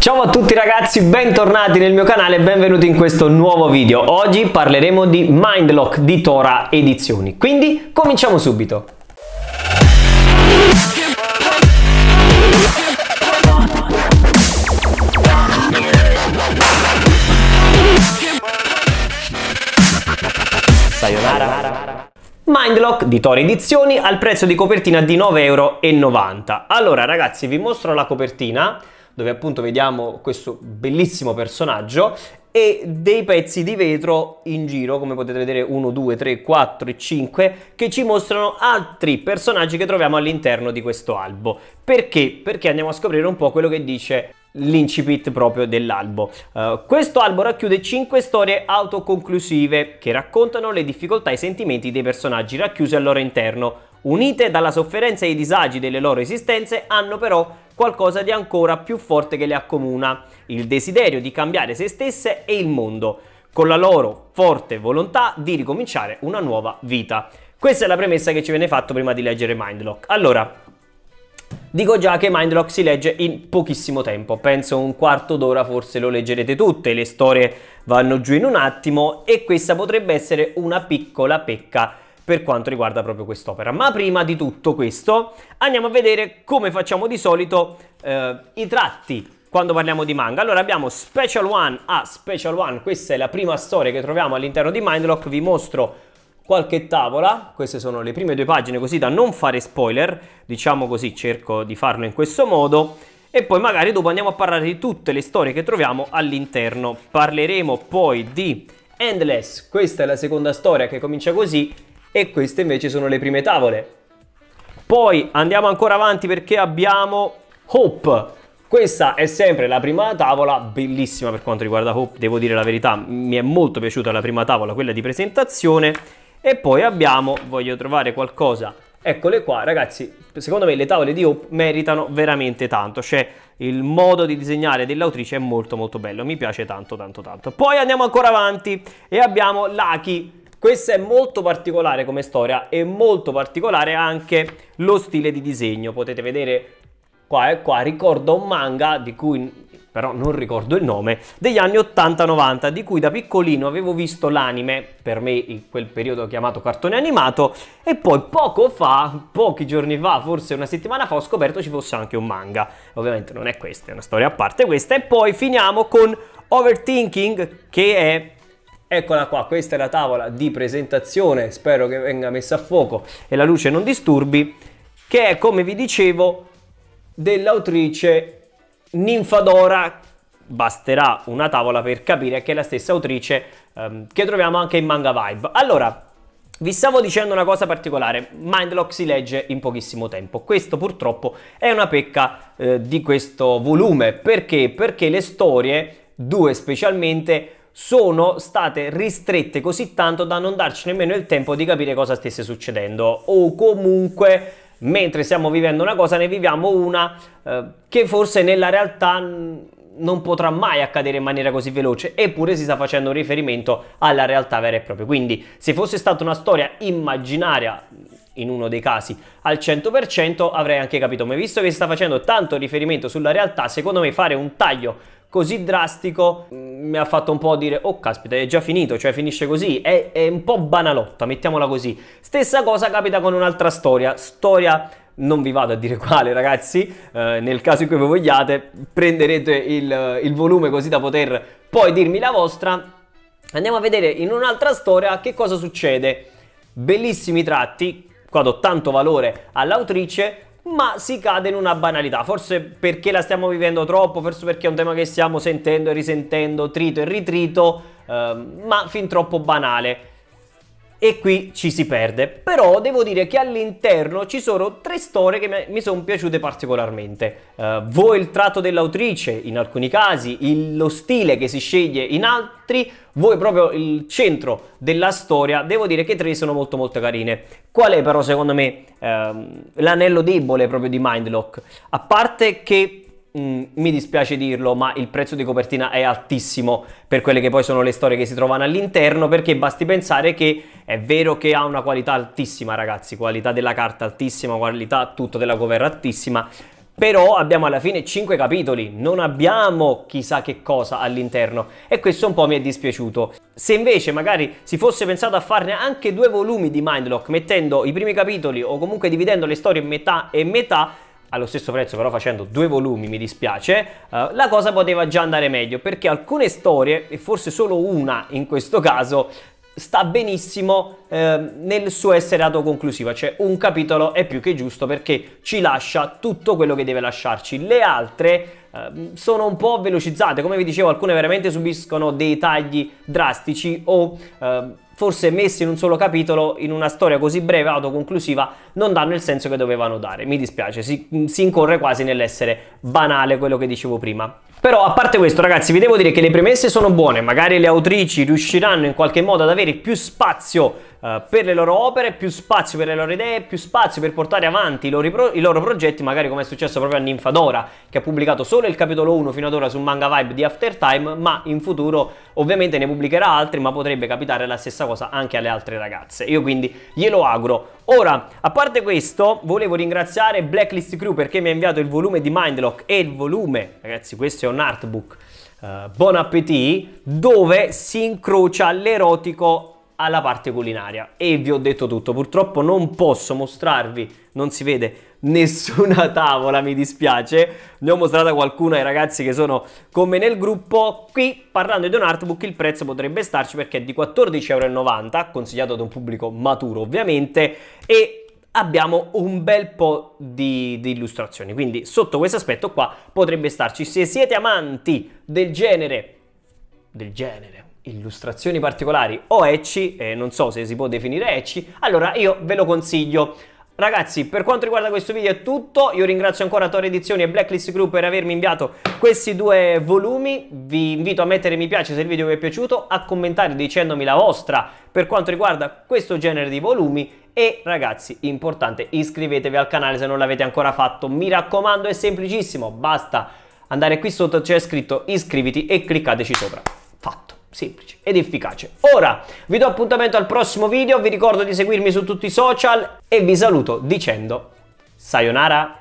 Ciao a tutti ragazzi, bentornati nel mio canale e benvenuti in questo nuovo video. Oggi parleremo di Mindlock di Tora Edizioni, quindi cominciamo subito. Sayonara. Mindlock di Tori Edizioni al prezzo di copertina di 9,90€. Allora ragazzi vi mostro la copertina dove appunto vediamo questo bellissimo personaggio e dei pezzi di vetro in giro, come potete vedere 1, 2, 3, 4 e 5, che ci mostrano altri personaggi che troviamo all'interno di questo albo. Perché? Perché andiamo a scoprire un po' quello che dice l'incipit proprio dell'albo. Uh, questo albo racchiude 5 storie autoconclusive che raccontano le difficoltà e i sentimenti dei personaggi racchiusi al loro interno unite dalla sofferenza e i disagi delle loro esistenze, hanno però qualcosa di ancora più forte che le accomuna, il desiderio di cambiare se stesse e il mondo, con la loro forte volontà di ricominciare una nuova vita. Questa è la premessa che ci viene fatto prima di leggere Mindlock. Allora, Dico già che Mindlock si legge in pochissimo tempo, penso un quarto d'ora forse lo leggerete tutte, le storie vanno giù in un attimo e questa potrebbe essere una piccola pecca per quanto riguarda proprio quest'opera. Ma prima di tutto questo andiamo a vedere come facciamo di solito eh, i tratti quando parliamo di manga. Allora abbiamo Special One a ah, Special One, questa è la prima storia che troviamo all'interno di Mindlock, vi mostro qualche tavola, queste sono le prime due pagine così da non fare spoiler, diciamo così, cerco di farlo in questo modo e poi magari dopo andiamo a parlare di tutte le storie che troviamo all'interno. Parleremo poi di Endless, questa è la seconda storia che comincia così e queste invece sono le prime tavole. Poi andiamo ancora avanti perché abbiamo Hope. Questa è sempre la prima tavola, bellissima per quanto riguarda Hope, devo dire la verità, mi è molto piaciuta la prima tavola, quella di presentazione. E poi abbiamo, voglio trovare qualcosa Eccole qua, ragazzi, secondo me le tavole di Hope meritano veramente tanto, cioè il modo di disegnare dell'autrice è molto molto bello, mi piace tanto tanto tanto. Poi andiamo ancora avanti e abbiamo Lucky, questa è molto particolare come storia e molto particolare anche lo stile di disegno. Potete vedere qua e qua, ricorda un manga di cui però non ricordo il nome, degli anni 80-90, di cui da piccolino avevo visto l'anime, per me in quel periodo chiamato cartone animato, e poi poco fa, pochi giorni fa, forse una settimana fa, ho scoperto ci fosse anche un manga. Ovviamente non è questa, è una storia a parte questa, e poi finiamo con Overthinking, che è Eccola qua, questa è la tavola di presentazione, spero che venga messa a fuoco e la luce non disturbi, che è come vi dicevo dell'autrice Ninfadora. Basterà una tavola per capire che è la stessa autrice ehm, che troviamo anche in Manga Vibe. Allora, vi stavo dicendo una cosa particolare, Mindlock si legge in pochissimo tempo, questo purtroppo è una pecca eh, di questo volume, perché? Perché le storie, due specialmente, sono state ristrette così tanto da non darci nemmeno il tempo di capire cosa stesse succedendo o comunque mentre stiamo vivendo una cosa ne viviamo una eh, che forse nella realtà non potrà mai accadere in maniera così veloce, eppure si sta facendo riferimento alla realtà vera e propria. Quindi, se fosse stata una storia immaginaria, in uno dei casi al 100%, avrei anche capito, ma visto che si sta facendo tanto riferimento sulla realtà, secondo me fare un taglio così drastico mi ha fatto un po' dire oh caspita è già finito, cioè finisce così, è, è un po' banalotta, mettiamola così. Stessa cosa capita con un'altra storia, storia non vi vado a dire quale ragazzi, eh, nel caso in cui voi vogliate prenderete il, eh, il volume così da poter poi dirmi la vostra. Andiamo a vedere in un'altra storia che cosa succede. Bellissimi tratti, qua do tanto valore all'autrice, ma si cade in una banalità, forse perché la stiamo vivendo troppo, forse perché è un tema che stiamo sentendo e risentendo trito e ritrito, eh, ma fin troppo banale e qui ci si perde. Però devo dire che all'interno ci sono tre storie che mi sono piaciute particolarmente. Uh, eh, voi il tratto dell'autrice, in alcuni casi, il, lo stile che si sceglie in altri, voi proprio il centro della storia, devo dire che tre sono molto molto carine. Qual è però secondo me ehm, l'anello debole proprio di Mindlock? A parte che Mm, mi dispiace dirlo, ma il prezzo di copertina è altissimo per quelle che poi sono le storie che si trovano all'interno, perché basti pensare che è vero che ha una qualità altissima, ragazzi, qualità della carta altissima, qualità tutto della cover altissima, però abbiamo alla fine 5 capitoli, non abbiamo chissà che cosa all'interno e questo un po' mi è dispiaciuto. Se invece magari si fosse pensato a farne anche due volumi di Mindlock mettendo i primi capitoli o comunque dividendo le storie in metà e metà, allo stesso prezzo però facendo due volumi mi dispiace uh, la cosa poteva già andare meglio perché alcune storie e forse solo una in questo caso sta benissimo eh, nel suo essere autoconclusiva, cioè un capitolo è più che giusto perché ci lascia tutto quello che deve lasciarci. Le altre eh, sono un po' velocizzate, come vi dicevo, alcune veramente subiscono dei tagli drastici o eh, forse messi in un solo capitolo, in una storia così breve, autoconclusiva, non danno il senso che dovevano dare. Mi dispiace, si, si incorre quasi nell'essere banale quello che dicevo prima. Però a parte questo ragazzi vi devo dire che le premesse sono buone, magari le autrici riusciranno in qualche modo ad avere più spazio eh, per le loro opere, più spazio per le loro idee, più spazio per portare avanti i loro, pro- i loro progetti, magari come è successo proprio a Ninfadora che ha pubblicato solo il capitolo 1 fino ad ora su Manga Vibe di Aftertime, ma in futuro ovviamente ne pubblicherà altri, ma potrebbe capitare la stessa cosa anche alle altre ragazze. Io quindi glielo auguro Ora, a parte questo, volevo ringraziare Blacklist Crew perché mi ha inviato il volume di Mindlock e il volume, ragazzi, questo è un artbook, uh, eh, Buon Appetit, dove si incrocia l'erotico alla parte culinaria e vi ho detto tutto purtroppo non posso mostrarvi non si vede nessuna tavola mi dispiace ne ho mostrata qualcuna ai ragazzi che sono con me nel gruppo qui parlando di un artbook il prezzo potrebbe starci perché è di 14,90€ consigliato da un pubblico maturo ovviamente e abbiamo un bel po' di, di, illustrazioni quindi sotto questo aspetto qua potrebbe starci se siete amanti del genere del genere illustrazioni particolari o ecci, eh, non so se si può definire ecci, allora io ve lo consiglio. Ragazzi, per quanto riguarda questo video è tutto, io ringrazio ancora Tore Edizioni e Blacklist Group per avermi inviato questi due volumi, vi invito a mettere mi piace se il video vi è piaciuto, a commentare dicendomi la vostra per quanto riguarda questo genere di volumi e ragazzi, importante, iscrivetevi al canale se non l'avete ancora fatto, mi raccomando è semplicissimo, basta andare qui sotto c'è scritto iscriviti e cliccateci sopra semplice ed efficace. Ora vi do appuntamento al prossimo video, vi ricordo di seguirmi su tutti i social e vi saluto dicendo sayonara!